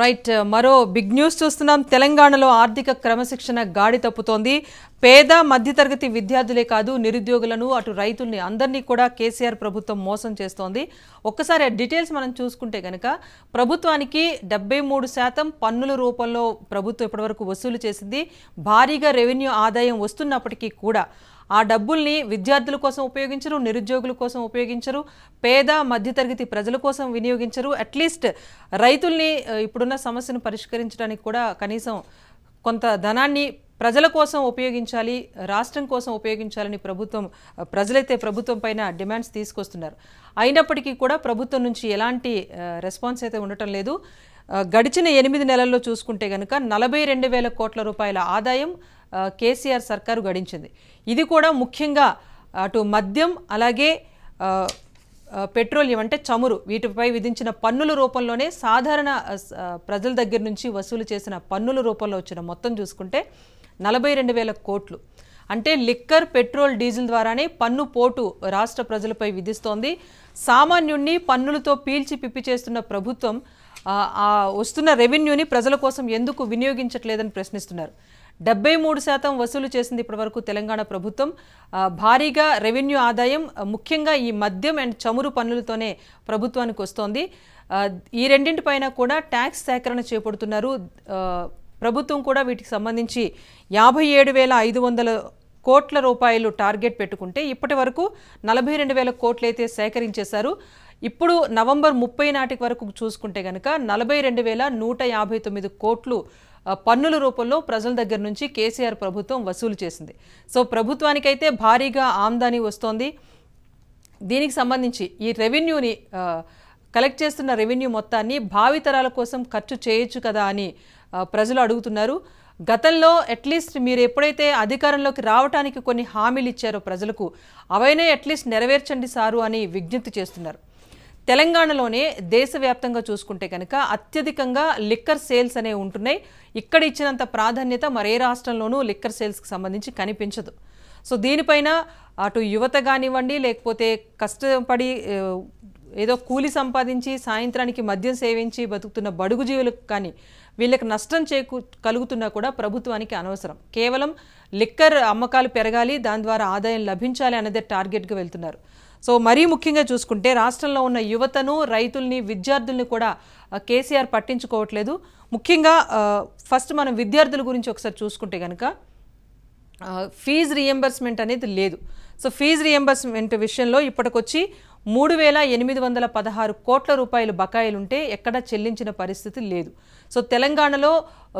Right మరో big news చూస్తున్నాం తెలంగాణలో ఆర్థిక క్రమశిక్షణ గాడి తప్పుతోంది పేద మధ్యతరగతి విద్యార్థులే కాదు నిరుద్యోగులను అటు రైతుల్ని అందరినీ కూడా కేసీఆర్ ప్రభుత్వం మోసం చేస్తోంది ఒక్కసారి డీటెయిల్స్ మనం చూసుకుంటే కనుక ప్రభుత్వానికి డెబ్బై మూడు శాతం పన్నుల రూపంలో ప్రభుత్వం ఇప్పటివరకు వసూలు చేసింది భారీగా రెవెన్యూ ఆదాయం వస్తున్నప్పటికీ కూడా ఆ డబ్బుల్ని విద్యార్థుల కోసం ఉపయోగించరు నిరుద్యోగుల కోసం ఉపయోగించరు పేద మధ్యతరగతి ప్రజల కోసం వినియోగించరు అట్లీస్ట్ రైతుల్ని ఇప్పుడున్న సమస్యను పరిష్కరించడానికి కూడా కనీసం కొంత ధనాన్ని ప్రజల కోసం ఉపయోగించాలి రాష్ట్రం కోసం ఉపయోగించాలని ప్రభుత్వం ప్రజలైతే ప్రభుత్వం పైన డిమాండ్స్ తీసుకొస్తున్నారు అయినప్పటికీ కూడా ప్రభుత్వం నుంచి ఎలాంటి రెస్పాన్స్ అయితే ఉండటం లేదు గడిచిన ఎనిమిది నెలల్లో చూసుకుంటే కనుక నలభై రెండు వేల కోట్ల రూపాయల ఆదాయం కేసీఆర్ సర్కారు గడించింది ఇది కూడా ముఖ్యంగా అటు మద్యం అలాగే పెట్రోలియం అంటే చమురు వీటిపై విధించిన పన్నుల రూపంలోనే సాధారణ ప్రజల దగ్గర నుంచి వసూలు చేసిన పన్నుల రూపంలో వచ్చిన మొత్తం చూసుకుంటే నలభై రెండు వేల కోట్లు అంటే లిక్కర్ పెట్రోల్ డీజిల్ ద్వారానే పన్ను పోటు రాష్ట్ర ప్రజలపై విధిస్తోంది సామాన్యుణ్ణి పన్నులతో పీల్చి పిప్పి చేస్తున్న ప్రభుత్వం వస్తున్న రెవెన్యూని ప్రజల కోసం ఎందుకు వినియోగించట్లేదని ప్రశ్నిస్తున్నారు డెబ్బై మూడు శాతం వసూలు చేసింది ఇప్పటివరకు తెలంగాణ ప్రభుత్వం భారీగా రెవెన్యూ ఆదాయం ముఖ్యంగా ఈ మద్యం అండ్ చమురు పనులతోనే ప్రభుత్వానికి వస్తోంది ఈ రెండింటిపైన కూడా ట్యాక్స్ సేకరణ చేపడుతున్నారు ప్రభుత్వం కూడా వీటికి సంబంధించి యాభై ఏడు వేల ఐదు వందల కోట్ల రూపాయలు టార్గెట్ పెట్టుకుంటే ఇప్పటి వరకు నలభై రెండు వేల కోట్లయితే సేకరించేశారు ఇప్పుడు నవంబర్ ముప్పై నాటికి వరకు చూసుకుంటే కనుక నలభై రెండు వేల నూట యాభై తొమ్మిది కోట్లు పన్నుల రూపంలో ప్రజల దగ్గర నుంచి కేసీఆర్ ప్రభుత్వం వసూలు చేసింది సో ప్రభుత్వానికైతే భారీగా ఆమ్దాని వస్తోంది దీనికి సంబంధించి ఈ రెవెన్యూని కలెక్ట్ చేస్తున్న రెవెన్యూ మొత్తాన్ని భావితరాల కోసం ఖర్చు చేయొచ్చు కదా అని ప్రజలు అడుగుతున్నారు గతంలో అట్లీస్ట్ మీరు ఎప్పుడైతే అధికారంలోకి రావడానికి కొన్ని హామీలు ఇచ్చారో ప్రజలకు అవైనా అట్లీస్ట్ నెరవేర్చండి సారు అని విజ్ఞప్తి చేస్తున్నారు తెలంగాణలోనే దేశవ్యాప్తంగా చూసుకుంటే కనుక అత్యధికంగా లిక్కర్ సేల్స్ అనేవి ఉంటున్నాయి ఇక్కడ ఇచ్చినంత ప్రాధాన్యత మరే రాష్ట్రంలోనూ లిక్కర్ సేల్స్కి సంబంధించి కనిపించదు సో దీనిపైన అటు యువత కానివ్వండి లేకపోతే కష్టపడి ఏదో కూలి సంపాదించి సాయంత్రానికి మద్యం సేవించి బతుకుతున్న బడుగు జీవులకు కానీ వీళ్ళకి నష్టం చేకు కలుగుతున్నా కూడా ప్రభుత్వానికి అనవసరం కేవలం లిక్కర్ అమ్మకాలు పెరగాలి దాని ద్వారా ఆదాయం లభించాలి అన్నదే టార్గెట్గా వెళ్తున్నారు సో మరీ ముఖ్యంగా చూసుకుంటే రాష్ట్రంలో ఉన్న యువతను రైతుల్ని విద్యార్థుల్ని కూడా కేసీఆర్ పట్టించుకోవట్లేదు ముఖ్యంగా ఫస్ట్ మనం విద్యార్థుల గురించి ఒకసారి చూసుకుంటే కనుక ఫీజు రియంబర్స్మెంట్ అనేది లేదు సో ఫీజు రియంబర్స్మెంట్ విషయంలో ఇప్పటికొచ్చి మూడు వేల ఎనిమిది వందల పదహారు కోట్ల రూపాయలు బకాయిలుంటే ఎక్కడా చెల్లించిన పరిస్థితి లేదు సో తెలంగాణలో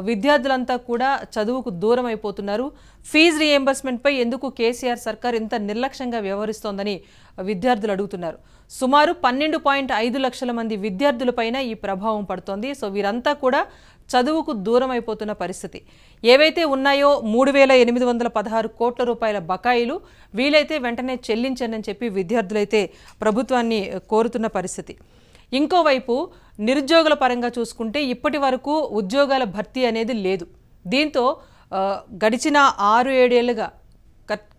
విద్యార్థులంతా కూడా చదువుకు దూరం అయిపోతున్నారు ఫీజు రియంబర్స్మెంట్పై ఎందుకు కేసీఆర్ సర్కార్ ఇంత నిర్లక్ష్యంగా వ్యవహరిస్తోందని విద్యార్థులు అడుగుతున్నారు సుమారు పన్నెండు పాయింట్ ఐదు లక్షల మంది విద్యార్థులపైన ఈ ప్రభావం పడుతోంది సో వీరంతా కూడా చదువుకు దూరం అయిపోతున్న పరిస్థితి ఏవైతే ఉన్నాయో మూడు వేల ఎనిమిది వందల పదహారు కోట్ల రూపాయల బకాయిలు వీలైతే వెంటనే చెల్లించండి అని చెప్పి విద్యార్థులైతే ప్రభుత్వాన్ని కోరుతున్న పరిస్థితి ఇంకోవైపు నిరుద్యోగుల పరంగా చూసుకుంటే ఇప్పటి వరకు ఉద్యోగాల భర్తీ అనేది లేదు దీంతో గడిచిన ఆరు ఏడేళ్లుగా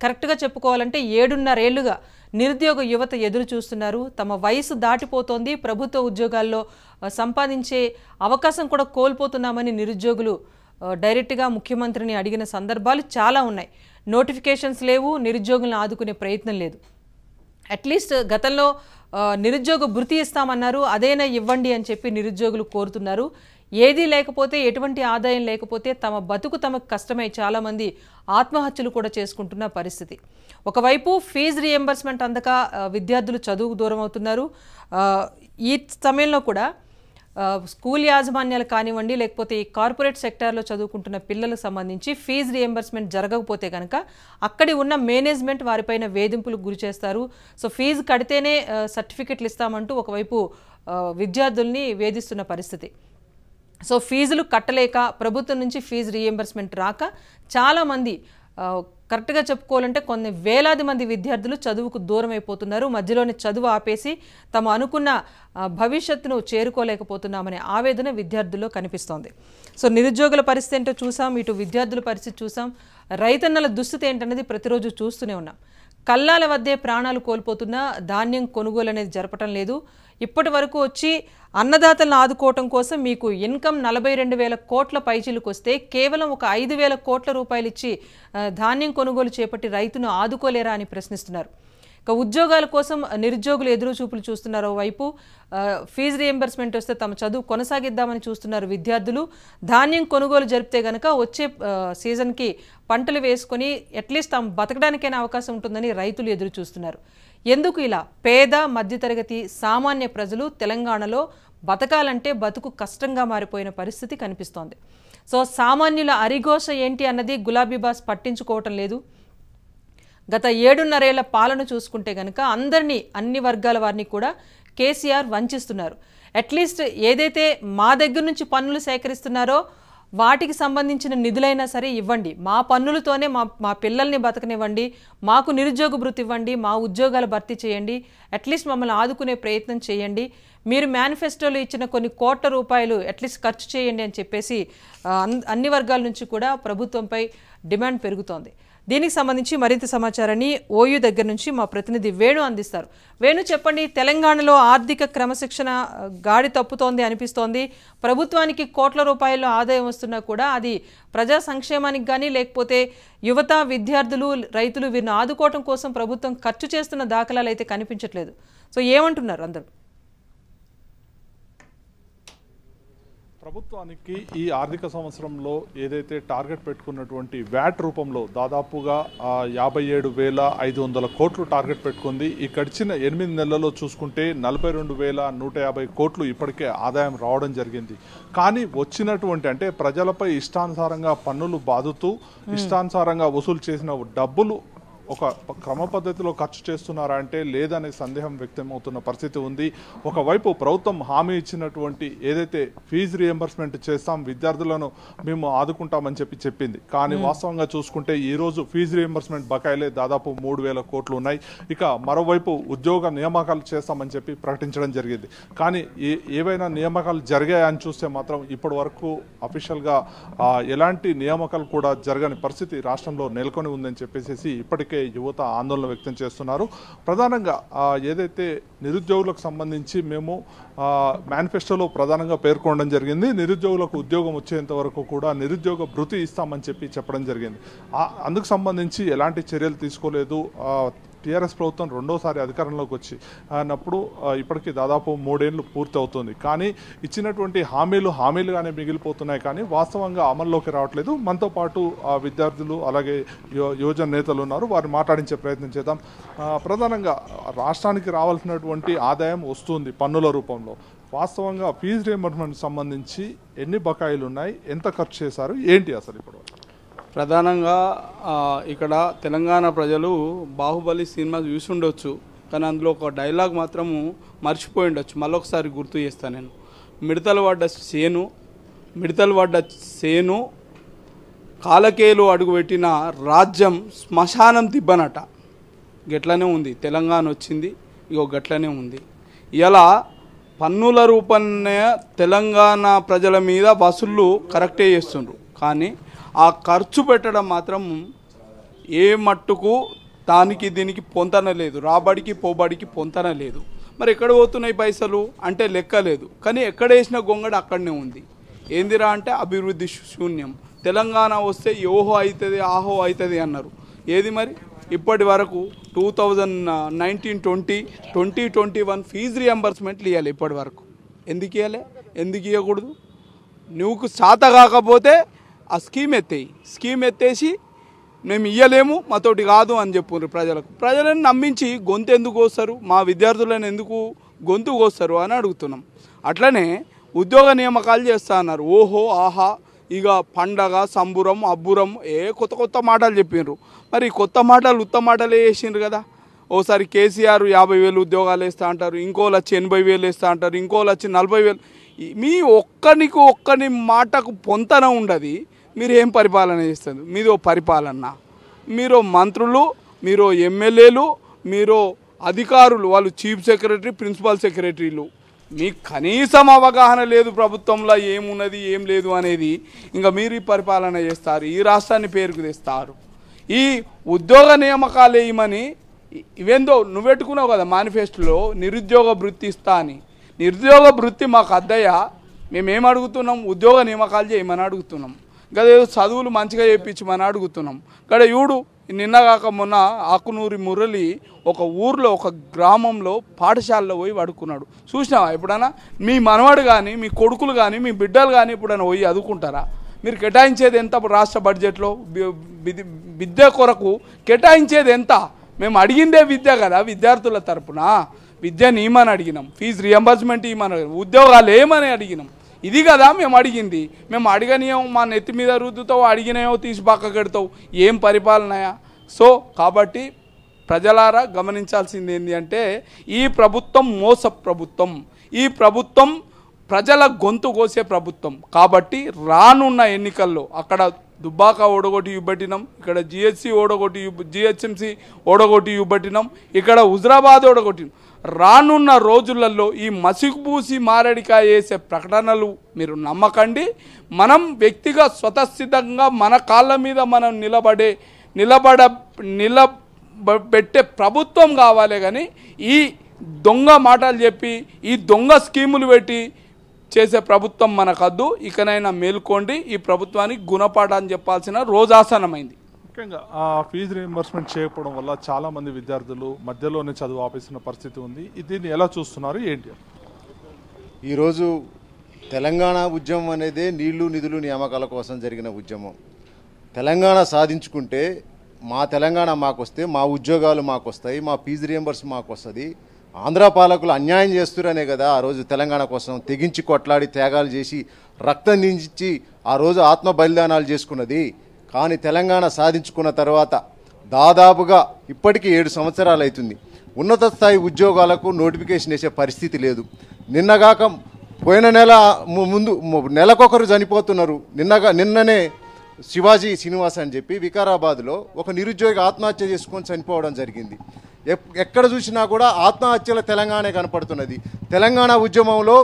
కరెక్ట్గా చెప్పుకోవాలంటే ఏడున్నరేళ్లుగా నిరుద్యోగ యువత ఎదురు చూస్తున్నారు తమ వయసు దాటిపోతోంది ప్రభుత్వ ఉద్యోగాల్లో సంపాదించే అవకాశం కూడా కోల్పోతున్నామని నిరుద్యోగులు డైరెక్ట్గా ముఖ్యమంత్రిని అడిగిన సందర్భాలు చాలా ఉన్నాయి నోటిఫికేషన్స్ లేవు నిరుద్యోగులను ఆదుకునే ప్రయత్నం లేదు అట్లీస్ట్ గతంలో నిరుద్యోగ భృతి ఇస్తామన్నారు అదేనా ఇవ్వండి అని చెప్పి నిరుద్యోగులు కోరుతున్నారు ఏదీ లేకపోతే ఎటువంటి ఆదాయం లేకపోతే తమ బతుకు తమకు కష్టమై చాలామంది ఆత్మహత్యలు కూడా చేసుకుంటున్న పరిస్థితి ఒకవైపు ఫీజు రియంబర్స్మెంట్ అందక విద్యార్థులు చదువుకు దూరం అవుతున్నారు ఈ సమయంలో కూడా స్కూల్ యాజమాన్యాలు కానివ్వండి లేకపోతే ఈ కార్పొరేట్ సెక్టార్లో చదువుకుంటున్న పిల్లలకు సంబంధించి ఫీజు రియంబర్స్మెంట్ జరగకపోతే కనుక అక్కడి ఉన్న మేనేజ్మెంట్ వారిపైన వేధింపులకు గురి చేస్తారు సో ఫీజు కడితేనే సర్టిఫికెట్లు ఇస్తామంటూ ఒకవైపు విద్యార్థుల్ని వేధిస్తున్న పరిస్థితి సో ఫీజులు కట్టలేక ప్రభుత్వం నుంచి ఫీజు రియంబర్స్మెంట్ రాక చాలామంది కరెక్ట్గా చెప్పుకోవాలంటే కొన్ని వేలాది మంది విద్యార్థులు చదువుకు దూరం అయిపోతున్నారు మధ్యలోనే చదువు ఆపేసి తమ అనుకున్న భవిష్యత్తును చేరుకోలేకపోతున్నామనే ఆవేదన విద్యార్థుల్లో కనిపిస్తోంది సో నిరుద్యోగుల పరిస్థితి ఏంటో చూసాం ఇటు విద్యార్థుల పరిస్థితి చూసాం రైతన్నల దుస్థితి ఏంటనేది ప్రతిరోజు చూస్తూనే ఉన్నాం కల్లాల వద్దే ప్రాణాలు కోల్పోతున్నా ధాన్యం కొనుగోలు అనేది జరపటం లేదు ఇప్పటి వరకు వచ్చి అన్నదాతలను ఆదుకోవటం కోసం మీకు ఇన్కమ్ నలభై రెండు వేల కోట్ల పైచీలకు వస్తే కేవలం ఒక ఐదు వేల కోట్ల రూపాయలు ఇచ్చి ధాన్యం కొనుగోలు చేపట్టి రైతును ఆదుకోలేరా అని ప్రశ్నిస్తున్నారు ఇక ఉద్యోగాల కోసం నిరుద్యోగులు ఎదురు చూపులు చూస్తున్నారో వైపు ఫీజు రియంబర్స్మెంట్ వస్తే తమ చదువు కొనసాగిద్దామని చూస్తున్నారు విద్యార్థులు ధాన్యం కొనుగోలు జరిపితే గనక వచ్చే సీజన్కి పంటలు వేసుకొని అట్లీస్ట్ తాము బతకడానికైనా అవకాశం ఉంటుందని రైతులు ఎదురు చూస్తున్నారు ఎందుకు ఇలా పేద మధ్యతరగతి సామాన్య ప్రజలు తెలంగాణలో బతకాలంటే బతుకు కష్టంగా మారిపోయిన పరిస్థితి కనిపిస్తోంది సో సామాన్యుల అరిఘోష ఏంటి అన్నది గులాబీ బాస్ పట్టించుకోవటం లేదు గత ఏడున్నరేళ్ల పాలన చూసుకుంటే కనుక అందరినీ అన్ని వర్గాల వారిని కూడా కేసీఆర్ వంచిస్తున్నారు అట్లీస్ట్ ఏదైతే మా దగ్గర నుంచి పన్నులు సేకరిస్తున్నారో వాటికి సంబంధించిన నిధులైనా సరే ఇవ్వండి మా పన్నులతోనే మా మా పిల్లల్ని బతకనివ్వండి మాకు నిరుద్యోగ భృతి ఇవ్వండి మా ఉద్యోగాలు భర్తీ చేయండి అట్లీస్ట్ మమ్మల్ని ఆదుకునే ప్రయత్నం చేయండి మీరు మేనిఫెస్టోలో ఇచ్చిన కొన్ని కోట్ల రూపాయలు అట్లీస్ట్ ఖర్చు చేయండి అని చెప్పేసి అన్ని వర్గాల నుంచి కూడా ప్రభుత్వంపై డిమాండ్ పెరుగుతోంది దీనికి సంబంధించి మరింత సమాచారాన్ని ఓయూ దగ్గర నుంచి మా ప్రతినిధి వేణు అందిస్తారు వేణు చెప్పండి తెలంగాణలో ఆర్థిక క్రమశిక్షణ గాడి తప్పుతోంది అనిపిస్తోంది ప్రభుత్వానికి కోట్ల రూపాయల ఆదాయం వస్తున్నా కూడా అది ప్రజా సంక్షేమానికి కానీ లేకపోతే యువత విద్యార్థులు రైతులు వీరిని ఆదుకోవటం కోసం ప్రభుత్వం ఖర్చు చేస్తున్న దాఖలాలు అయితే కనిపించట్లేదు సో ఏమంటున్నారు అందరూ ప్రభుత్వానికి ఈ ఆర్థిక సంవత్సరంలో ఏదైతే టార్గెట్ పెట్టుకున్నటువంటి వ్యాట్ రూపంలో దాదాపుగా యాభై ఏడు వేల ఐదు వందల కోట్లు టార్గెట్ పెట్టుకుంది ఈ గడిచిన ఎనిమిది నెలల్లో చూసుకుంటే నలభై రెండు వేల నూట యాభై కోట్లు ఇప్పటికే ఆదాయం రావడం జరిగింది కానీ వచ్చినటువంటి అంటే ప్రజలపై ఇష్టానుసారంగా పన్నులు బాదుతూ ఇష్టానుసారంగా వసూలు చేసిన డబ్బులు ఒక క్రమ పద్ధతిలో ఖర్చు చేస్తున్నారా అంటే లేదనే సందేహం వ్యక్తమవుతున్న పరిస్థితి ఉంది ఒకవైపు ప్రభుత్వం హామీ ఇచ్చినటువంటి ఏదైతే ఫీజు రియంబర్స్మెంట్ చేస్తాం విద్యార్థులను మేము ఆదుకుంటామని చెప్పి చెప్పింది కానీ వాస్తవంగా చూసుకుంటే ఈరోజు ఫీజు రియంబర్స్మెంట్ బకాయిలే దాదాపు మూడు వేల కోట్లు ఉన్నాయి ఇక మరోవైపు ఉద్యోగ నియామకాలు చేస్తామని చెప్పి ప్రకటించడం జరిగింది కానీ ఏ ఏవైనా నియామకాలు జరిగాయని చూస్తే మాత్రం ఇప్పటి వరకు అఫీషియల్గా ఎలాంటి నియామకాలు కూడా జరగని పరిస్థితి రాష్ట్రంలో నెలకొని ఉందని చెప్పేసి ఇప్పటికే ఇప్పటికే యువత ఆందోళన వ్యక్తం చేస్తున్నారు ప్రధానంగా ఏదైతే నిరుద్యోగులకు సంబంధించి మేము మేనిఫెస్టోలో ప్రధానంగా పేర్కొనడం జరిగింది నిరుద్యోగులకు ఉద్యోగం వచ్చేంత వరకు కూడా నిరుద్యోగ భృతి ఇస్తామని చెప్పి చెప్పడం జరిగింది అందుకు సంబంధించి ఎలాంటి చర్యలు తీసుకోలేదు టీఆర్ఎస్ ప్రభుత్వం రెండోసారి అధికారంలోకి వచ్చి అన్నప్పుడు ఇప్పటికీ దాదాపు మూడేళ్లు పూర్తవుతుంది కానీ ఇచ్చినటువంటి హామీలు హామీలుగానే మిగిలిపోతున్నాయి కానీ వాస్తవంగా అమల్లోకి రావట్లేదు మనతో పాటు విద్యార్థులు అలాగే యువజన నేతలు ఉన్నారు వారిని మాట్లాడించే ప్రయత్నం చేద్దాం ప్రధానంగా రాష్ట్రానికి రావాల్సినటువంటి ఆదాయం వస్తుంది పన్నుల రూపంలో వాస్తవంగా ఫీజు రియంబర్స్మెంట్ సంబంధించి ఎన్ని బకాయిలు ఉన్నాయి ఎంత ఖర్చు చేశారు ఏంటి అసలు ఇప్పుడు ప్రధానంగా ఇక్కడ తెలంగాణ ప్రజలు బాహుబలి సినిమా ఉండొచ్చు కానీ అందులో ఒక డైలాగ్ మాత్రము మర్చిపోయి ఉండొచ్చు మళ్ళొకసారి గుర్తు చేస్తాను నేను మిడతలు పడ్డ సేను మిడతలు పడ్డ సేను కాలకేలు అడుగుపెట్టిన రాజ్యం శ్మశానం దిబ్బనట గట్లనే ఉంది తెలంగాణ వచ్చింది ఇగో గట్లనే ఉంది ఇలా పన్నుల రూపంలో తెలంగాణ ప్రజల మీద వసూళ్ళు కరెక్టే చేస్తుండ్రు కానీ ఆ ఖర్చు పెట్టడం మాత్రం ఏ మట్టుకు దానికి దీనికి పొంతన లేదు రాబడికి పోబడికి పొంతన లేదు మరి ఎక్కడ పోతున్నాయి పైసలు అంటే లెక్క లేదు కానీ ఎక్కడ వేసిన గొంగడ అక్కడనే ఉంది ఏందిరా అంటే అభివృద్ధి శూన్యం తెలంగాణ వస్తే యోహో అవుతుంది ఆహో అవుతుంది అన్నారు ఏది మరి ఇప్పటి వరకు two thousand nineteen twenty twenty twenty one fees రియంబర్స్మెంట్లు ఇవ్వాలి ఇప్పటి వరకు ఎందుకు ఇవ్వాలి ఎందుకు ఇవ్వకూడదు నువ్వు సాత కాకపోతే ఆ స్కీమ్ ఎత్తేయి స్కీమ్ ఎత్తేసి మేము ఇయ్యలేము మాతోటి కాదు అని చెప్పారు ప్రజలకు ప్రజలను నమ్మించి గొంతు ఎందుకు వస్తారు మా విద్యార్థులను ఎందుకు గొంతు కోస్తారు అని అడుగుతున్నాం అట్లనే ఉద్యోగ నియామకాలు చేస్తా అన్నారు ఓహో ఆహా ఇక పండగ సంబురం అబ్బురం ఏ కొత్త కొత్త మాటలు చెప్పిండ్రు మరి కొత్త మాటలు ఉత్త మాటలే వేసిండ్రు కదా ఓసారి కేసీఆర్ యాభై వేలు ఉద్యోగాలు వేస్తా అంటారు ఇంకోళ్ళు వచ్చి ఎనభై వేలు వేస్తా అంటారు ఇంకోళ్ళు వచ్చి నలభై వేలు మీ ఒక్కనికి ఒక్కని మాటకు పొంతన ఉండదు మీరు ఏం పరిపాలన చేస్తారు మీరు పరిపాలన మీరు మంత్రులు మీరు ఎమ్మెల్యేలు మీరు అధికారులు వాళ్ళు చీఫ్ సెక్రటరీ ప్రిన్సిపల్ సెక్రటరీలు మీకు కనీసం అవగాహన లేదు ప్రభుత్వంలో ఏమున్నది ఏం లేదు అనేది ఇంకా మీరు ఈ పరిపాలన చేస్తారు ఈ రాష్ట్రాన్ని పేరుకు తెస్తారు ఈ ఉద్యోగ నియామకాలు ఏమని ఇవేందో నువ్వెట్టుకున్నావు కదా మేనిఫెస్టోలో నిరుద్యోగ వృత్తి ఇస్తా అని నిరుద్యోగ వృత్తి మాకు అద్దయ్యా మేమేం అడుగుతున్నాం ఉద్యోగ నియామకాలు చేయమని అడుగుతున్నాం గదే చదువులు మంచిగా చేయించమని అడుగుతున్నాం గడ యూడు నిన్న కాక మొన్న ఆకునూరి మురళి ఒక ఊర్లో ఒక గ్రామంలో పాఠశాలలో పోయి పడుకున్నాడు చూసినావా ఎప్పుడైనా మీ మనవాడు కానీ మీ కొడుకులు కానీ మీ బిడ్డలు కానీ ఎప్పుడైనా పోయి అదుకుంటారా మీరు కేటాయించేది ఎంత రాష్ట్ర బడ్జెట్లో విద్య కొరకు కేటాయించేది ఎంత మేము అడిగిందే విద్య కదా విద్యార్థుల తరపున విద్యని ఏమని అడిగినాం ఫీజు రియంబర్స్మెంట్ ఏమని ఉద్యోగాలు ఏమని అడిగినాం ఇది కదా మేము అడిగింది మేము అడగనియం మా నెత్తి మీద రుద్దుతావు అడిగినయో తీసి పక్క కడతావు ఏం పరిపాలనయా సో కాబట్టి ప్రజలారా గమనించాల్సింది ఏంటి అంటే ఈ ప్రభుత్వం మోస ప్రభుత్వం ఈ ప్రభుత్వం ప్రజల గొంతు కోసే ప్రభుత్వం కాబట్టి రానున్న ఎన్నికల్లో అక్కడ దుబ్బాక ఓడగొట్టి ఇవ్వబట్టినాం ఇక్కడ జిహెచ్సి ఓడగొట్టి జిహెచ్ఎంసి ఓడగొట్టి ఇవ్వబట్టినాం ఇక్కడ హుజరాబాద్ ఓడగొట్టినాం రానున్న రోజులలో ఈ మసిగుబూసి మారడికాయ వేసే ప్రకటనలు మీరు నమ్మకండి మనం వ్యక్తిగా స్వతసిద్ధంగా మన కాళ్ళ మీద మనం నిలబడే నిలబడ నిలబెట్టే ప్రభుత్వం కావాలి కానీ ఈ దొంగ మాటలు చెప్పి ఈ దొంగ స్కీములు పెట్టి చేసే ప్రభుత్వం మనకద్దు ఇకనైనా మేల్కోండి ఈ ప్రభుత్వానికి గుణపాఠాన్ని చెప్పాల్సిన రోజాసనమైంది ముఖ్యంగా ఆ ఫీజు రీఎంబర్స్మెంట్ చేయకపోవడం వల్ల చాలా మంది విద్యార్థులు మధ్యలోనే చదువు ఆపేసిన పరిస్థితి ఉంది దీన్ని ఎలా చూస్తున్నారు ఏంటి ఈరోజు తెలంగాణ ఉద్యమం అనేది నీళ్లు నిధులు నియామకాల కోసం జరిగిన ఉద్యమం తెలంగాణ సాధించుకుంటే మా తెలంగాణ మాకు వస్తే మా ఉద్యోగాలు మాకు వస్తాయి మా ఫీజు రియంబర్స్ మాకు వస్తుంది ఆంధ్ర పాలకులు అన్యాయం చేస్తురనే కదా ఆ రోజు తెలంగాణ కోసం తెగించి కొట్లాడి త్యాగాలు చేసి రక్తం నించి ఆ రోజు ఆత్మ బలిదానాలు చేసుకున్నది కానీ తెలంగాణ సాధించుకున్న తర్వాత దాదాపుగా ఇప్పటికీ ఏడు సంవత్సరాలు అవుతుంది ఉన్నత స్థాయి ఉద్యోగాలకు నోటిఫికేషన్ వేసే పరిస్థితి లేదు నిన్నగాక పోయిన నెల ముందు నెలకొకరు చనిపోతున్నారు నిన్నగా నిన్ననే శివాజీ శ్రీనివాస్ అని చెప్పి వికారాబాద్లో ఒక నిరుద్యోగి ఆత్మహత్య చేసుకొని చనిపోవడం జరిగింది ఎక్కడ చూసినా కూడా ఆత్మహత్యల తెలంగాణే కనపడుతున్నది తెలంగాణ ఉద్యమంలో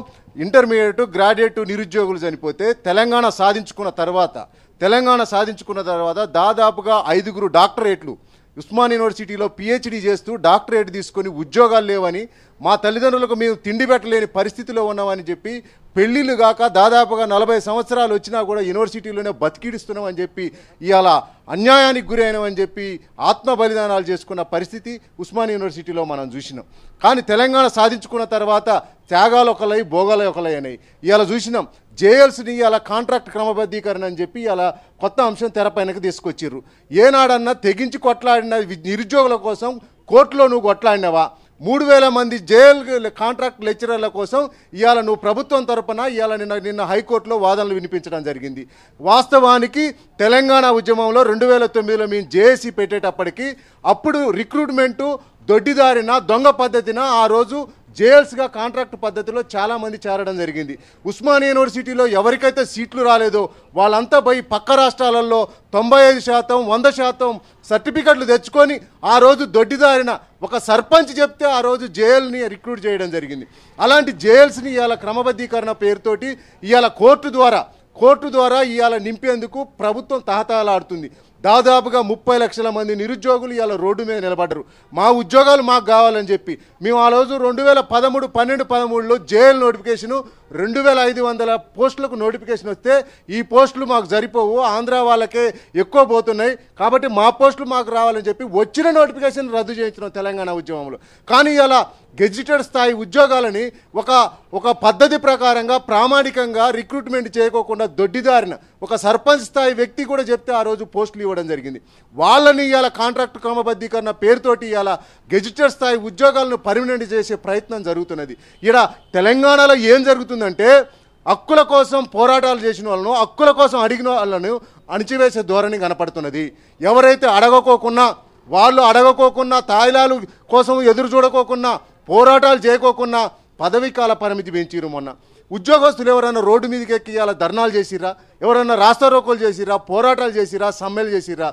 ఇంటర్మీడియట్ గ్రాడ్యుయేట్ నిరుద్యోగులు చనిపోతే తెలంగాణ సాధించుకున్న తర్వాత తెలంగాణ సాధించుకున్న తర్వాత దాదాపుగా ఐదుగురు డాక్టరేట్లు ఉస్మాన్ యూనివర్సిటీలో పిహెచ్డీ చేస్తూ డాక్టరేట్ తీసుకొని ఉద్యోగాలు లేవని మా తల్లిదండ్రులకు మేము తిండి పెట్టలేని పరిస్థితిలో ఉన్నామని చెప్పి పెళ్ళిళ్ళు కాక దాదాపుగా నలభై సంవత్సరాలు వచ్చినా కూడా యూనివర్సిటీలోనే బతికిడిస్తున్నామని చెప్పి ఇవాళ అన్యాయానికి గురైనవని చెప్పి ఆత్మ బలిదానాలు చేసుకున్న పరిస్థితి ఉస్మాన్ యూనివర్సిటీలో మనం చూసినాం కానీ తెలంగాణ సాధించుకున్న తర్వాత త్యాగాలు ఒకలై భోగాలు ఒకలై అనేవి ఇవాళ చూసినాం జేఎల్సిని అలా కాంట్రాక్ట్ క్రమబద్ధీకరణ అని చెప్పి అలా కొత్త అంశం తెరపైనకు తీసుకొచ్చారు ఏనాడన్నా తెగించి కొట్లాడిన నిరుద్యోగుల కోసం కోర్టులో నువ్వు కొట్లాడినవా మూడు వేల మంది జైలు కాంట్రాక్ట్ లెక్చరర్ల కోసం ఇవాళ నువ్వు ప్రభుత్వం తరపున ఇవాళ నిన్న నిన్న హైకోర్టులో వాదనలు వినిపించడం జరిగింది వాస్తవానికి తెలంగాణ ఉద్యమంలో రెండు వేల తొమ్మిదిలో మేము జేఏసీ పెట్టేటప్పటికి అప్పుడు రిక్రూట్మెంటు దొడ్డిదారిన దొంగ పద్ధతిన ఆ రోజు జేఎల్స్గా కాంట్రాక్ట్ పద్ధతిలో చాలామంది చేరడం జరిగింది ఉస్మాన్ యూనివర్సిటీలో ఎవరికైతే సీట్లు రాలేదో వాళ్ళంతా పోయి పక్క రాష్ట్రాలలో తొంభై ఐదు శాతం వంద శాతం సర్టిఫికెట్లు తెచ్చుకొని ఆ రోజు దొడ్డిదారిన ఒక సర్పంచ్ చెప్తే ఆ రోజు జేఎల్ని రిక్రూట్ చేయడం జరిగింది అలాంటి జేఎల్స్ని ఇవాళ క్రమబద్ధీకరణ పేరుతోటి ఇవాళ కోర్టు ద్వారా కోర్టు ద్వారా ఇవాళ నింపేందుకు ప్రభుత్వం తహతహలాడుతుంది దాదాపుగా ముప్పై లక్షల మంది నిరుద్యోగులు ఇవాళ రోడ్డు మీద నిలబడ్డరు మా ఉద్యోగాలు మాకు కావాలని చెప్పి మేము ఆ రోజు రెండు వేల పదమూడు పన్నెండు పదమూడులో జేఎల్ నోటిఫికేషను రెండు వేల ఐదు వందల పోస్టులకు నోటిఫికేషన్ వస్తే ఈ పోస్టులు మాకు సరిపోవు ఆంధ్ర వాళ్ళకే ఎక్కువ పోతున్నాయి కాబట్టి మా పోస్టులు మాకు రావాలని చెప్పి వచ్చిన నోటిఫికేషన్ రద్దు చేయించిన తెలంగాణ ఉద్యమంలో కానీ ఇలా గెజిటెడ్ స్థాయి ఉద్యోగాలని ఒక ఒక పద్ధతి ప్రకారంగా ప్రామాణికంగా రిక్రూట్మెంట్ చేయకోకుండా దొడ్డిదారిన ఒక సర్పంచ్ స్థాయి వ్యక్తి కూడా చెప్తే ఆ రోజు పోస్టులు ఇవ్వడం జరిగింది వాళ్ళని ఇవాళ కాంట్రాక్ట్ క్రమబద్ధీకరణ పేరుతోటి ఇవాళ గెజిటెడ్ స్థాయి ఉద్యోగాలను పర్మినెంట్ చేసే ప్రయత్నం జరుగుతున్నది ఇక్కడ తెలంగాణలో ఏం జరుగుతుంది జరుగుతుందంటే హక్కుల కోసం పోరాటాలు చేసిన వాళ్ళను హక్కుల కోసం అడిగిన వాళ్ళను అణిచివేసే ధోరణి కనపడుతున్నది ఎవరైతే అడగకోకున్నా వాళ్ళు అడగకోకున్నా తాయిలాలు కోసం ఎదురు చూడకోకున్నా పోరాటాలు చేయకోకున్నా పదవీకాల పరిమితి పెంచిరు మొన్న ఉద్యోగస్తులు ఎవరైనా రోడ్డు మీదకి ఎక్కి ఇలా ధర్నాలు చేసిరా ఎవరైనా రాస్తారోకోలు చేసిరా పోరాటాలు చేసిరా సమ్మెలు చేసిరా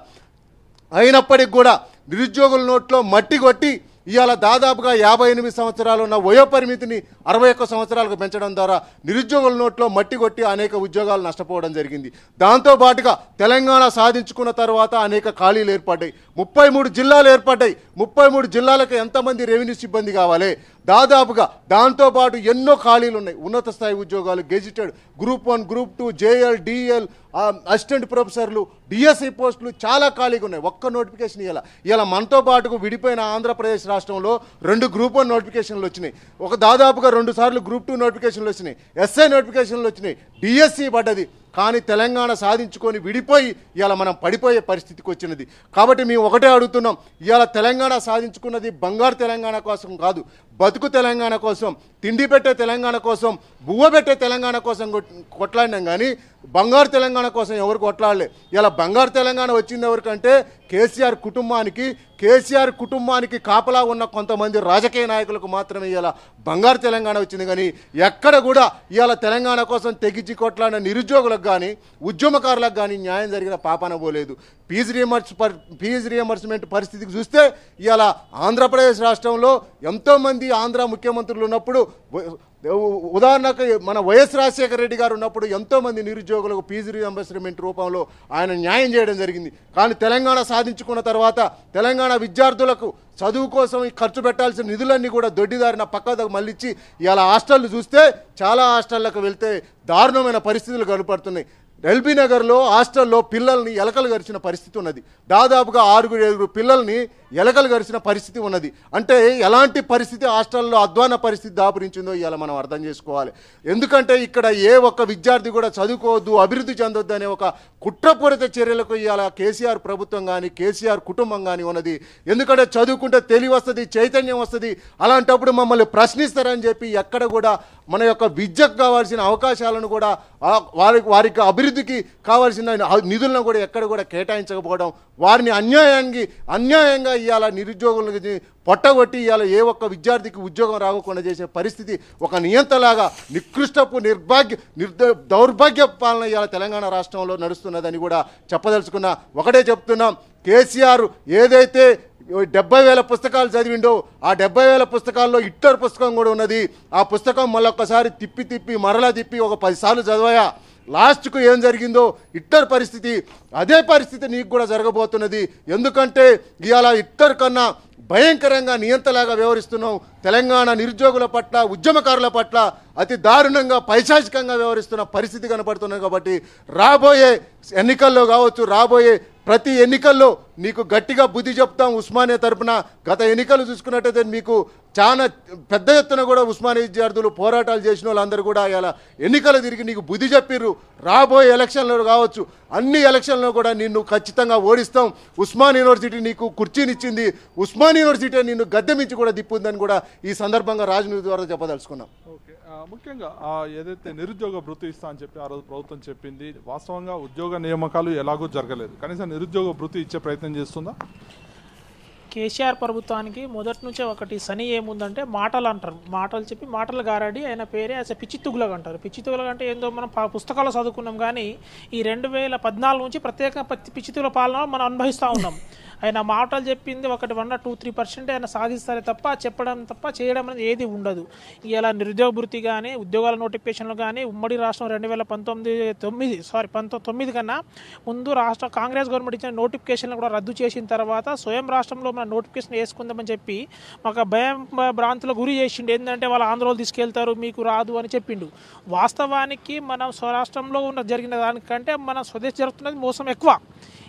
అయినప్పటికి కూడా నిరుద్యోగుల నోట్లో మట్టి కొట్టి ఇవాళ దాదాపుగా యాభై ఎనిమిది సంవత్సరాలు ఉన్న వయో పరిమితిని అరవై ఒక్క సంవత్సరాలకు పెంచడం ద్వారా నిరుద్యోగుల నోట్లో మట్టి కొట్టి అనేక ఉద్యోగాలు నష్టపోవడం జరిగింది దాంతోపాటుగా తెలంగాణ సాధించుకున్న తర్వాత అనేక ఖాళీలు ఏర్పడ్డాయి ముప్పై జిల్లాలు ఏర్పడ్డాయి ముప్పై జిల్లాలకు ఎంతమంది రెవెన్యూ సిబ్బంది కావాలి దాదాపుగా దాంతోపాటు ఎన్నో ఖాళీలు ఉన్నాయి ఉన్నత స్థాయి ఉద్యోగాలు gazetted group one group two JL DL assistant ప్రొఫెసర్లు డిఎస్సి పోస్టులు చాలా ఖాళీగా ఉన్నాయి ఒక్క నోటిఫికేషన్ ఇలా ఇలా మనతో పాటుకు విడిపోయిన ఆంధ్రప్రదేశ్ రాష్ట్రంలో రెండు గ్రూప్ వన్ నోటిఫికేషన్లు వచ్చినాయి ఒక దాదాపుగా రెండు సార్లు గ్రూప్ టూ నోటిఫికేషన్లు వచ్చినాయి ఎస్ఐ నోటిఫికేషన్లు వచ్చినాయి డిఎస్సి పడ్డది కానీ తెలంగాణ సాధించుకొని విడిపోయి ఇవాళ మనం పడిపోయే పరిస్థితికి వచ్చినది కాబట్టి మేము ఒకటే అడుగుతున్నాం ఇవాళ తెలంగాణ సాధించుకున్నది బంగారు తెలంగాణ కోసం కాదు బతుకు తెలంగాణ కోసం తిండి పెట్టే తెలంగాణ కోసం బువ్వ పెట్టే తెలంగాణ కోసం కొట్లాడినాం కానీ బంగారు తెలంగాణ కోసం ఎవరు కొట్లాడలే ఇలా బంగారు తెలంగాణ వచ్చింది ఎవరికంటే కేసీఆర్ కుటుంబానికి కేసీఆర్ కుటుంబానికి కాపలా ఉన్న కొంతమంది రాజకీయ నాయకులకు మాత్రమే ఇలా బంగారు తెలంగాణ వచ్చింది కానీ ఎక్కడ కూడా ఇవాళ తెలంగాణ కోసం తెగించి కొట్లాడిన నిరుద్యోగులకు కానీ ఉద్యమకారులకు కానీ న్యాయం జరిగిన పాపన పోలేదు ఫీజ్ రియంబర్స్ ఫీజ్ రియంబర్స్మెంట్ పరిస్థితికి చూస్తే ఇవాళ ఆంధ్రప్రదేశ్ రాష్ట్రంలో ఎంతోమంది ఆంధ్ర ముఖ్యమంత్రులు ఉన్నప్పుడు ఉదాహరణకు మన వైఎస్ రాజశేఖర రెడ్డి గారు ఉన్నప్పుడు ఎంతోమంది నిరుద్యోగులకు పీజీ రియంబర్స్మెంట్ రూపంలో ఆయన న్యాయం చేయడం జరిగింది కానీ తెలంగాణ సాధించుకున్న తర్వాత తెలంగాణ విద్యార్థులకు చదువు కోసం ఖర్చు పెట్టాల్సిన నిధులన్నీ కూడా దొడ్డిదారిన పక్కదకు మళ్ళించి ఇలా హాస్టళ్ళు చూస్తే చాలా హాస్టళ్లకు వెళ్తే దారుణమైన పరిస్థితులు కనపడుతున్నాయి ఎల్బీ నగర్లో హాస్టల్లో పిల్లల్ని ఎలకలు గరిచిన పరిస్థితి ఉన్నది దాదాపుగా ఆరుగురు ఏడుగురు పిల్లల్ని ఎలకలు గడిచిన పరిస్థితి ఉన్నది అంటే ఎలాంటి పరిస్థితి హాస్టల్లో అధ్వాన పరిస్థితి దాపురించిందో ఇవాళ మనం అర్థం చేసుకోవాలి ఎందుకంటే ఇక్కడ ఏ ఒక్క విద్యార్థి కూడా చదువుకోవద్దు అభివృద్ధి చెందొద్దు అనే ఒక కుట్రపూరిత చర్యలకు ఇవాళ కేసీఆర్ ప్రభుత్వం కానీ కేసీఆర్ కుటుంబం కానీ ఉన్నది ఎందుకంటే చదువుకుంటే తెలివి వస్తుంది చైతన్యం వస్తుంది అలాంటప్పుడు మమ్మల్ని ప్రశ్నిస్తారని చెప్పి ఎక్కడ కూడా మన యొక్క విద్యకు కావాల్సిన అవకాశాలను కూడా వారికి వారికి అభివృద్ధికి కావాల్సిన నిధులను కూడా ఎక్కడ కూడా కేటాయించకపోవడం వారిని అన్యాయానికి అన్యాయంగా ఇవ్వాల నిరుద్యోగులకు పొట్టగొట్టి ఇవ్వాలి ఏ ఒక్క విద్యార్థికి ఉద్యోగం రాకుండా చేసే పరిస్థితి ఒక నియంతలాగా నికృష్టపు నిర్భాగ్య దౌర్భాగ్య పాలన ఇవాళ తెలంగాణ రాష్ట్రంలో నడుస్తున్నదని కూడా చెప్పదలుచుకున్నా ఒకటే చెప్తున్నాం కేసీఆర్ ఏదైతే డెబ్బై వేల పుస్తకాలు చదివిండో ఆ డెబ్బై వేల పుస్తకాల్లో ఇట్టర్ పుస్తకం కూడా ఉన్నది ఆ పుస్తకం మళ్ళొక్కసారి తిప్పి తిప్పి మరలా తిప్పి ఒక పదిసార్లు చదివాయా లాస్ట్కు ఏం జరిగిందో ఇట్టర్ పరిస్థితి అదే పరిస్థితి నీకు కూడా జరగబోతున్నది ఎందుకంటే ఇవాళ ఇట్టర్ కన్నా భయంకరంగా నియంతలాగా వ్యవహరిస్తున్నాం తెలంగాణ నిరుద్యోగుల పట్ల ఉద్యమకారుల పట్ల అతి దారుణంగా పైశాచికంగా వ్యవహరిస్తున్న పరిస్థితి కనపడుతున్నది కాబట్టి రాబోయే ఎన్నికల్లో కావచ్చు రాబోయే ప్రతి ఎన్నికల్లో నీకు గట్టిగా బుద్ధి చెప్తాం ఉస్మానియా తరపున గత ఎన్నికలు చూసుకున్నట్టయితే మీకు చాలా పెద్ద ఎత్తున కూడా ఉస్మానియా విద్యార్థులు పోరాటాలు చేసిన వాళ్ళందరూ కూడా ఇలా ఎన్నికలు తిరిగి నీకు బుద్ధి చెప్పిర్రు రాబోయే ఎలక్షన్లో కావచ్చు అన్ని ఎలక్షన్లో కూడా నిన్ను ఖచ్చితంగా ఓడిస్తాం ఉస్మాన్ యూనివర్సిటీ నీకు కుర్చీనిచ్చింది ఉస్మాన్ యూనివర్సిటీ నిన్ను గద్దెమించి కూడా దిప్పుందని కూడా ఈ సందర్భంగా రాజనీతి ద్వారా చెప్పదలుచుకున్నాం ముఖ్యంగా ఏదైతే నిరుద్యోగ భృతి ఇస్తా అని చెప్పి ఆ రోజు ప్రభుత్వం చెప్పింది వాస్తవంగా ఉద్యోగ నియామకాలు ఎలాగో జరగలేదు కనీసం నిరుద్యోగ భృతి ఇచ్చే ప్రయత్నం చేస్తుందా కేసీఆర్ ప్రభుత్వానికి మొదటి నుంచే ఒకటి సని ఏముందంటే మాటలు అంటారు మాటలు చెప్పి మాటలు గారాడి ఆయన పేరే అసలు పిచ్చి తుగులగ అంటారు పిచ్చి తుగులగ అంటే ఏందో మనం పుస్తకాలు చదువుకున్నాం కానీ ఈ రెండు వేల పద్నాలుగు నుంచి ప్రత్యేక పిచ్చి పాలన మనం అనుభవిస్తూ ఉన్నాం ఆయన మాటలు చెప్పింది ఒకటి వన్ టూ త్రీ పర్సెంట్ ఆయన సాధిస్తారే తప్ప చెప్పడం తప్ప చేయడం అనేది ఏది ఉండదు ఇలా నిరుద్యోగ వృత్తి కానీ ఉద్యోగాల నోటిఫికేషన్లు కానీ ఉమ్మడి రాష్ట్రం రెండు వేల పంతొమ్మిది తొమ్మిది సారీ పంతొమ్మిది తొమ్మిది కన్నా ముందు రాష్ట్ర కాంగ్రెస్ గవర్నమెంట్ ఇచ్చిన నోటిఫికేషన్లు కూడా రద్దు చేసిన తర్వాత స్వయం రాష్ట్రంలో మనం నోటిఫికేషన్ వేసుకుందామని చెప్పి మాకు భయం భ్రాంతుల గురి చేసిండు ఏంటంటే వాళ్ళు ఆంధ్రలో తీసుకెళ్తారు మీకు రాదు అని చెప్పిండు వాస్తవానికి మనం స్వరాష్ట్రంలో ఉన్న జరిగిన దానికంటే మన స్వదేశ్ జరుగుతున్నది మోసం ఎక్కువ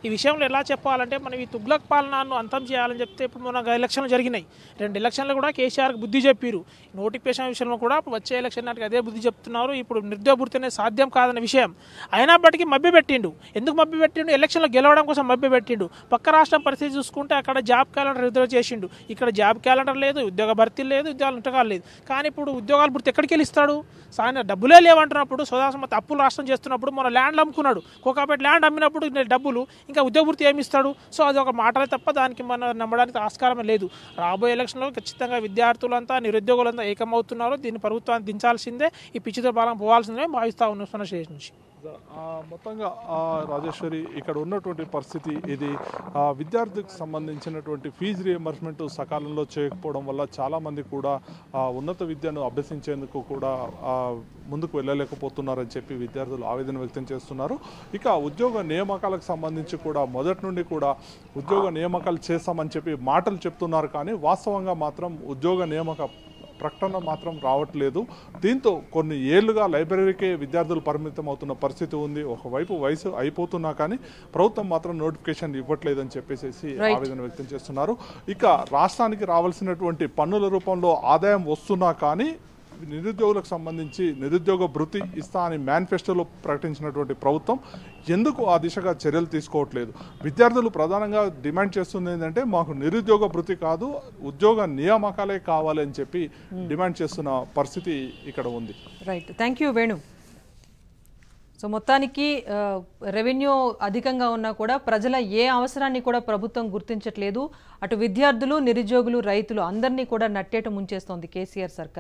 ఈ విషయంలో ఎలా చెప్పాలంటే మనం ఈ తుగ్లక్ పాలనను అంతం చేయాలని చెప్తే ఇప్పుడు మన ఎలక్షన్లు జరిగినాయి రెండు ఎలక్షన్లు కూడా కేసీఆర్కి బుద్ధి చెప్పారు నోటిఫికేషన్ విషయంలో కూడా వచ్చే ఎలక్షన్ నాటికి అదే బుద్ధి చెప్తున్నారు ఇప్పుడు నిర్దోభృతి అనేది సాధ్యం కాదన్న విషయం అయినప్పటికీ పెట్టిండు ఎందుకు పెట్టిండు ఎలక్షన్లో గెలవడం కోసం పెట్టిండు పక్క రాష్ట్రం పరిస్థితి చూసుకుంటే అక్కడ జాబ్ క్యాలెండర్ రిజర్వ్ చేసిండు ఇక్కడ జాబ్ క్యాలెండర్ లేదు ఉద్యోగ భర్తీ లేదు ఉద్యోగాలు ఉంటకాలు లేదు కానీ ఇప్పుడు ఉద్యోగాలు పూర్తి ఎక్కడికి వెళ్ళిస్తాడు ఇస్తాడు సాయన డబ్బులే లేవంటున్నప్పుడు సోదాసమత అప్పులు రాష్ట్రం చేస్తున్నప్పుడు మన ల్యాండ్లు అమ్ముకున్నాడు కోకాపేట ల్యాండ్ అమ్మినప్పుడు డబ్బులు ఇంకా ఉద్యోగపూర్తి ఏమి ఇస్తాడు సో అది ఒక మాటలే తప్ప దానికి మనం నమ్మడానికి ఆస్కారం లేదు రాబోయే ఎలక్షన్లో ఖచ్చితంగా విద్యార్థులంతా నిరుద్యోగులంతా ఏకమవుతున్నారో దీన్ని ప్రభుత్వాన్ని దించాల్సిందే ఈ పిచ్చితో బాలం పోవాల్సిందే భావిస్తా ఉన్న సునశేష్ నుంచి మొత్తంగా రాజేశ్వరి ఇక్కడ ఉన్నటువంటి పరిస్థితి ఇది విద్యార్థికి సంబంధించినటువంటి ఫీజు రియంబర్స్మెంట్ సకాలంలో చేయకపోవడం వల్ల చాలామంది కూడా ఉన్నత విద్యను అభ్యసించేందుకు కూడా ముందుకు వెళ్ళలేకపోతున్నారని చెప్పి విద్యార్థులు ఆవేదన వ్యక్తం చేస్తున్నారు ఇక ఉద్యోగ నియామకాలకు సంబంధించి కూడా మొదటి నుండి కూడా ఉద్యోగ నియామకాలు చేస్తామని చెప్పి మాటలు చెప్తున్నారు కానీ వాస్తవంగా మాత్రం ఉద్యోగ నియామక ప్రకటన మాత్రం రావట్లేదు దీంతో కొన్ని ఏళ్లుగా లైబ్రరీకే విద్యార్థులు పరిమితం అవుతున్న పరిస్థితి ఉంది ఒకవైపు వయసు అయిపోతున్నా కానీ ప్రభుత్వం మాత్రం నోటిఫికేషన్ ఇవ్వట్లేదని చెప్పేసి ఆవేదన వ్యక్తం చేస్తున్నారు ఇక రాష్ట్రానికి రావాల్సినటువంటి పన్నుల రూపంలో ఆదాయం వస్తున్నా కానీ నిరుద్యోగులకు సంబంధించి నిరుద్యోగ భృతి ఇస్తా అని మేనిఫెస్టోలో ప్రకటించినటువంటి ప్రభుత్వం ఎందుకు ఆ దిశగా చర్యలు తీసుకోవట్లేదు విద్యార్థులు ప్రధానంగా డిమాండ్ చేస్తుంది ఏంటంటే మాకు నిరుద్యోగ భృతి కాదు ఉద్యోగ నియామకాలే కావాలని చెప్పి hmm. డిమాండ్ చేస్తున్న పరిస్థితి ఇక్కడ ఉంది right thank you Venu so మొత్తానికి రెవెన్యూ uh, అధికంగా ఉన్నా కూడా ప్రజల ఏ అవసరాన్ని కూడా ప్రభుత్వం గుర్తించట్లేదు అటు విద్యార్థులు నిరుద్యోగులు రైతులు అందరినీ కూడా నట్టేట ముంచేస్తోంది కేసీఆర్ సర్కార్